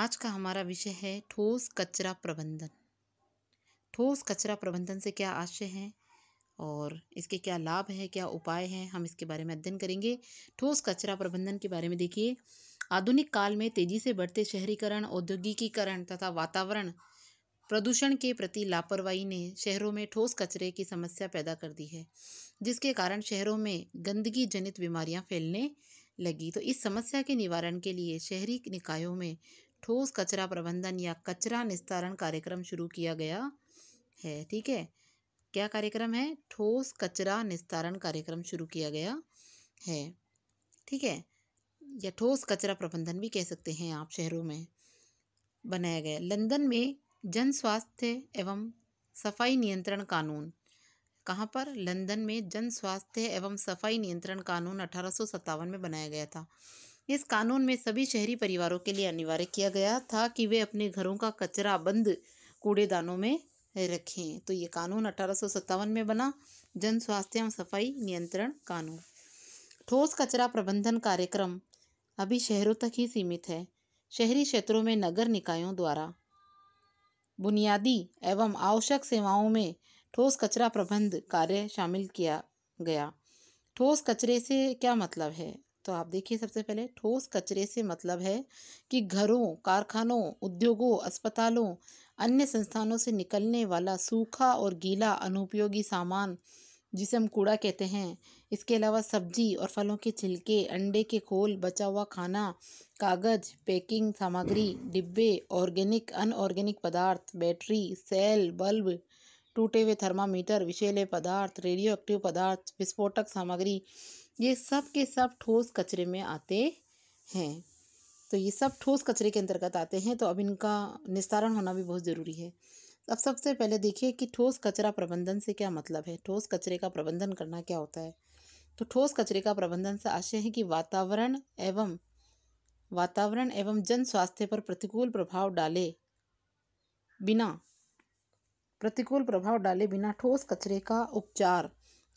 आज का हमारा विषय है ठोस कचरा प्रबंधन ठोस कचरा प्रबंधन से क्या आशय है और इसके क्या लाभ हैं क्या उपाय हैं हम इसके बारे में अध्ययन करेंगे ठोस कचरा प्रबंधन के बारे में देखिए आधुनिक काल में तेजी से बढ़ते शहरीकरण औद्योगिकीकरण तथा वातावरण प्रदूषण के प्रति लापरवाही ने शहरों में ठोस कचरे की समस्या पैदा कर दी है जिसके कारण शहरों में गंदगी जनित बीमारियां फैलने लगी तो इस समस्या के निवारण के लिए शहरी निकायों में ठोस कचरा प्रबंधन या कचरा निस्तारण कार्यक्रम शुरू किया गया है ठीक है क्या कार्यक्रम है ठोस कचरा निस्तारण कार्यक्रम शुरू किया गया है ठीक है या ठोस कचरा प्रबंधन भी कह सकते हैं आप शहरों में बनाया गया लंदन में जन स्वास्थ्य एवं सफाई नियंत्रण कानून कहाँ पर लंदन में जन स्वास्थ्य एवं सफाई नियंत्रण कानून अठारह में बनाया गया था इस कानून में सभी शहरी परिवारों के लिए अनिवार्य किया गया था कि वे अपने घरों का कचरा बंद कूड़ेदानों में रखें तो ये कानून अठारह में बना जन स्वास्थ्य एवं सफाई नियंत्रण कानून ठोस कचरा प्रबंधन कार्यक्रम अभी शहरों तक ही सीमित है शहरी क्षेत्रों में नगर निकायों द्वारा बुनियादी एवं आवश्यक सेवाओं में ठोस कचरा प्रबंध कार्य शामिल किया गया ठोस कचरे से क्या मतलब है तो आप देखिए सबसे पहले ठोस कचरे से मतलब है कि घरों कारखानों उद्योगों अस्पतालों अन्य संस्थानों से निकलने वाला सूखा और गीला अनुपयोगी सामान जिसे हम कूड़ा कहते हैं इसके अलावा सब्जी और फलों के छिलके अंडे के खोल बचा हुआ खाना कागज पैकिंग सामग्री डिब्बे ऑर्गेनिक अनऑर्गेनिक पदार्थ बैटरी सेल बल्ब टूटे हुए थर्मामीटर विषैले पदार्थ रेडियो एक्टिव पदार्थ विस्फोटक सामग्री ये सब के सब ठोस कचरे में आते हैं तो ये सब ठोस कचरे के अंतर्गत आते हैं तो अब इनका निस्तारण होना भी बहुत ज़रूरी है अब सबसे पहले देखिए कि ठोस कचरा प्रबंधन से क्या मतलब है ठोस कचरे का प्रबंधन करना क्या होता है तो ठोस कचरे का प्रबंधन से आशय है कि वातावरण एवं वातावरण एवं जन स्वास्थ्य पर प्रतिकूल प्रभाव डाले बिना प्रतिकूल प्रभाव डाले बिना ठोस कचरे का उपचार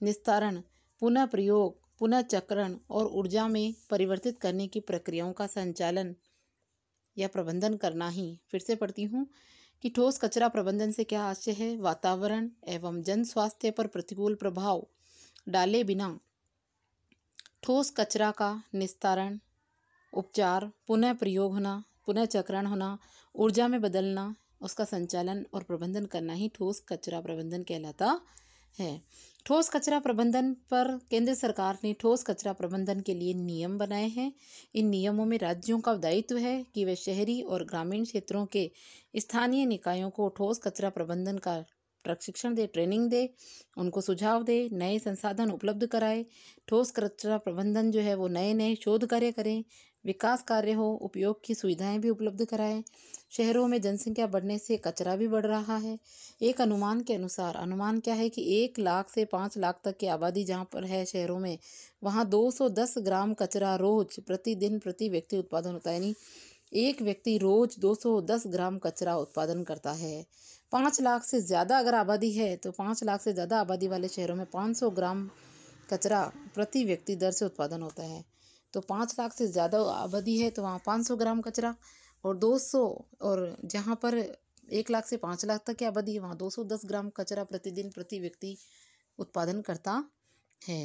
निस्तारण पुनः प्रयोग चक्रण और ऊर्जा में परिवर्तित करने की प्रक्रियाओं का संचालन या प्रबंधन करना ही फिर से पढ़ती हूँ कि ठोस कचरा प्रबंधन से क्या आशय है वातावरण एवं जन स्वास्थ्य पर प्रतिकूल प्रभाव डाले बिना ठोस कचरा का निस्तारण उपचार पुनः प्रयोग होना पुनः चक्रण होना ऊर्जा में बदलना उसका संचालन और प्रबंधन करना ही ठोस कचरा प्रबंधन कहलाता है ठोस कचरा प्रबंधन पर केंद्र सरकार ने ठोस कचरा प्रबंधन के लिए नियम बनाए हैं इन नियमों में राज्यों का दायित्व है कि वे शहरी और ग्रामीण क्षेत्रों के स्थानीय निकायों को ठोस कचरा प्रबंधन का प्रशिक्षण दे ट्रेनिंग दे उनको सुझाव दे नए संसाधन उपलब्ध कराए ठोस कचरा प्रबंधन जो है वो नए नए शोध कार्य करें विकास कार्य हो उपयोग की सुविधाएं भी उपलब्ध कराएं शहरों में जनसंख्या बढ़ने से कचरा भी बढ़ रहा है एक अनुमान के अनुसार अनुमान क्या है कि एक लाख से पाँच लाख तक की आबादी जहाँ पर है शहरों में वहाँ 210 ग्राम कचरा रोज प्रतिदिन प्रति व्यक्ति उत्पादन होता है यानी एक व्यक्ति रोज 210 ग्राम कचरा उत्पादन करता है पाँच लाख से ज़्यादा अगर आबादी है तो पाँच लाख से ज़्यादा आबादी वाले शहरों में सौ ग्राम कचरा प्रति व्यक्ति दर से उत्पादन होता है तो पाँच लाख से ज़्यादा आबादी है तो वहाँ पाँच सौ ग्राम कचरा और दो सौ और जहाँ पर एक लाख से पाँच लाख तक की आबादी है वहाँ दो सौ दस ग्राम कचरा प्रतिदिन प्रति व्यक्ति उत्पादन करता है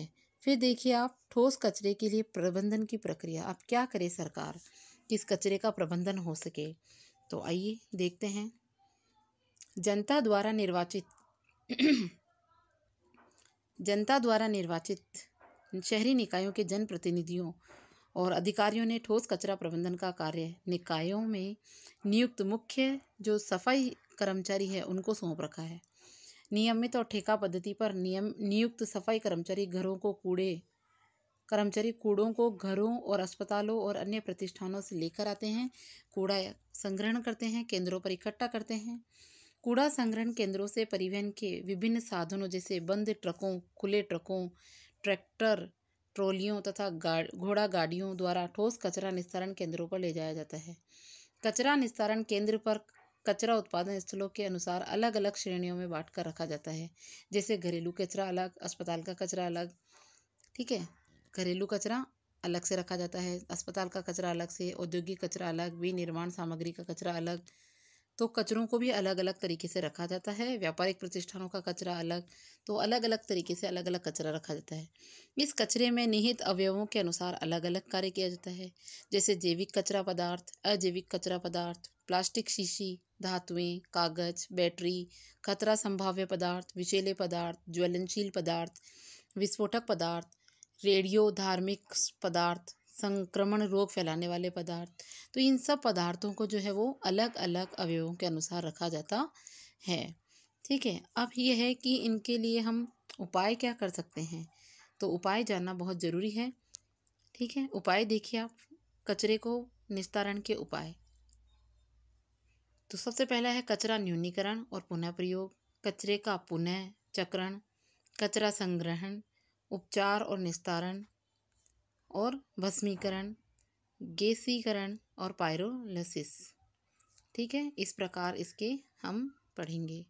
फिर देखिए आप ठोस कचरे के लिए प्रबंधन की प्रक्रिया आप क्या करें सरकार कि इस कचरे का प्रबंधन हो सके तो आइए देखते हैं जनता द्वारा निर्वाचित जनता द्वारा निर्वाचित शहरी निकायों के जनप्रतिनिधियों और अधिकारियों ने ठोस कचरा प्रबंधन का कार्य निकायों में नियुक्त मुख्य जो सफाई कर्मचारी है उनको सौंप रखा है नियमित और ठेका पद्धति पर नियम नियुक्त सफाई कर्मचारी घरों को कूड़े कर्मचारी कूड़ों को घरों और अस्पतालों और अन्य प्रतिष्ठानों से लेकर आते हैं कूड़ा संग्रहण करते हैं केंद्रों पर इकट्ठा करते हैं कूड़ा संग्रहण केंद्रों से परिवहन के विभिन्न साधनों जैसे बंद ट्रकों खुले ट्रकों ट्रैक्टर ट्रॉलियों तथा गाड़, घोड़ा गाड़ियों द्वारा ठोस कचरा निस्तारण केंद्रों पर ले जाया जाता है कचरा निस्तारण केंद्र पर कचरा उत्पादन स्थलों के अनुसार अलग अलग श्रेणियों में बांट कर रखा जाता है जैसे घरेलू कचरा अलग अस्पताल का कचरा अलग ठीक है घरेलू कचरा अलग से रखा जाता है अस्पताल का कचरा अलग से औद्योगिक कचरा अलग विनिर्माण सामग्री का कचरा अलग तो कचरों को भी अलग अलग तरीके से रखा जाता है व्यापारिक प्रतिष्ठानों का कचरा अलग तो अलग अलग तरीके से अलग अलग कचरा रखा जाता है इस कचरे में निहित अवयवों के अनुसार अलग अलग कार्य किया जाता है जैसे जैविक कचरा पदार्थ अजैविक कचरा पदार्थ प्लास्टिक शीशी धातुएं कागज बैटरी खतरा संभाव्य पदार्थ विचेले पदार्थ ज्वलनशील पदार्थ विस्फोटक पदार्थ रेडियो धार्मिक पदार्थ संक्रमण रोग फैलाने वाले पदार्थ तो इन सब पदार्थों को जो है वो अलग अलग अवयवों के अनुसार रखा जाता है ठीक है अब यह है कि इनके लिए हम उपाय क्या कर सकते हैं तो उपाय जानना बहुत ज़रूरी है ठीक है उपाय देखिए आप कचरे को निस्तारण के उपाय तो सबसे पहला है कचरा न्यूनीकरण और पुनः प्रयोग कचरे का पुनः चक्रण कचरा संग्रहण उपचार और निस्तारण और भस्मीकरण गैसीकरण और पायरोलिसिस ठीक है इस प्रकार इसके हम पढ़ेंगे